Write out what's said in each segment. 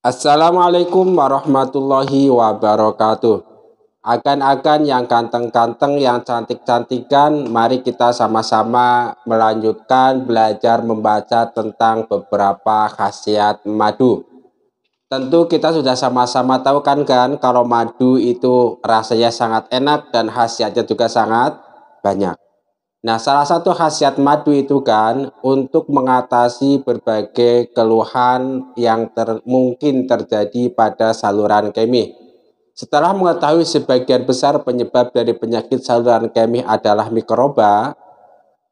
Assalamualaikum warahmatullahi wabarakatuh. Akan-akan yang kanteng-kanteng, yang cantik-cantikan, mari kita sama-sama melanjutkan belajar membaca tentang beberapa khasiat madu. Tentu kita sudah sama-sama tahu kan kan kalau madu itu rasanya sangat enak dan khasiatnya juga sangat banyak. Nah, salah satu khasiat madu itu kan untuk mengatasi berbagai keluhan yang ter mungkin terjadi pada saluran kemih. Setelah mengetahui sebagian besar penyebab dari penyakit saluran kemih adalah mikroba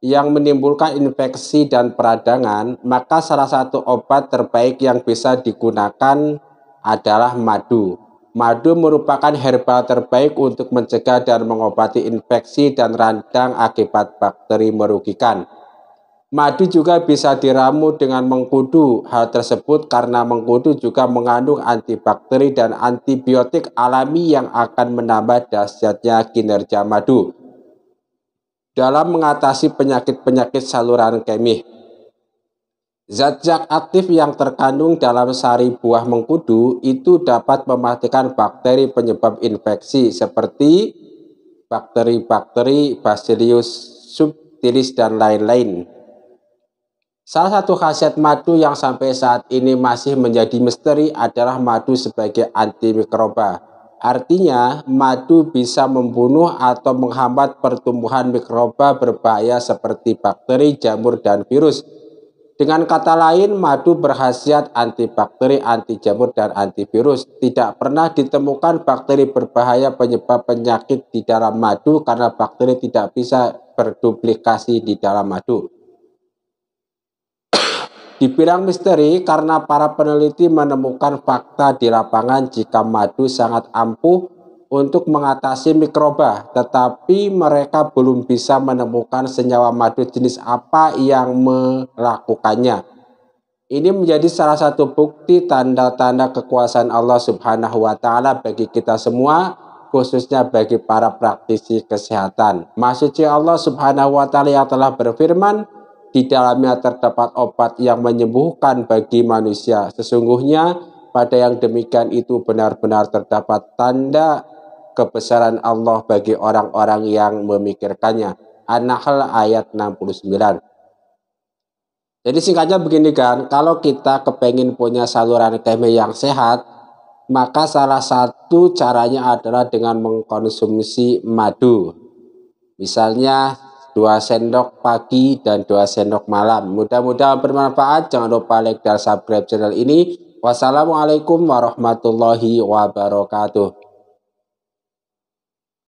yang menimbulkan infeksi dan peradangan, maka salah satu obat terbaik yang bisa digunakan adalah madu. Madu merupakan herbal terbaik untuk mencegah dan mengobati infeksi dan radang akibat bakteri merugikan. Madu juga bisa diramu dengan mengkudu. Hal tersebut karena mengkudu juga mengandung antibakteri dan antibiotik alami yang akan menambah dahsyatnya kinerja madu dalam mengatasi penyakit-penyakit saluran kemih. Zat zat aktif yang terkandung dalam sari buah mengkudu itu dapat mematikan bakteri penyebab infeksi seperti bakteri-bakteri Bacillus subtilis dan lain-lain. Salah satu khasiat madu yang sampai saat ini masih menjadi misteri adalah madu sebagai antimikroba. Artinya, madu bisa membunuh atau menghambat pertumbuhan mikroba berbahaya seperti bakteri, jamur, dan virus dengan kata lain, madu berhasiat antibakteri, anti jamur, dan antivirus. Tidak pernah ditemukan bakteri berbahaya penyebab penyakit di dalam madu karena bakteri tidak bisa berduplikasi di dalam madu. Dibilang misteri karena para peneliti menemukan fakta di lapangan jika madu sangat ampuh untuk mengatasi mikroba, tetapi mereka belum bisa menemukan senyawa madu jenis apa yang melakukannya. Ini menjadi salah satu bukti tanda-tanda kekuasaan Allah Subhanahu wa taala bagi kita semua, khususnya bagi para praktisi kesehatan. Maksudnya Allah Subhanahu wa taala yang telah berfirman, di dalamnya terdapat obat yang menyembuhkan bagi manusia. Sesungguhnya pada yang demikian itu benar-benar terdapat tanda kebesaran Allah bagi orang-orang yang memikirkannya. An-Nahl ayat 69. Jadi singkatnya begini kan, kalau kita kepengen punya saluran kemih yang sehat, maka salah satu caranya adalah dengan mengkonsumsi madu. Misalnya dua sendok pagi dan dua sendok malam. Mudah-mudahan bermanfaat. Jangan lupa like dan subscribe channel ini. Wassalamualaikum warahmatullahi wabarakatuh.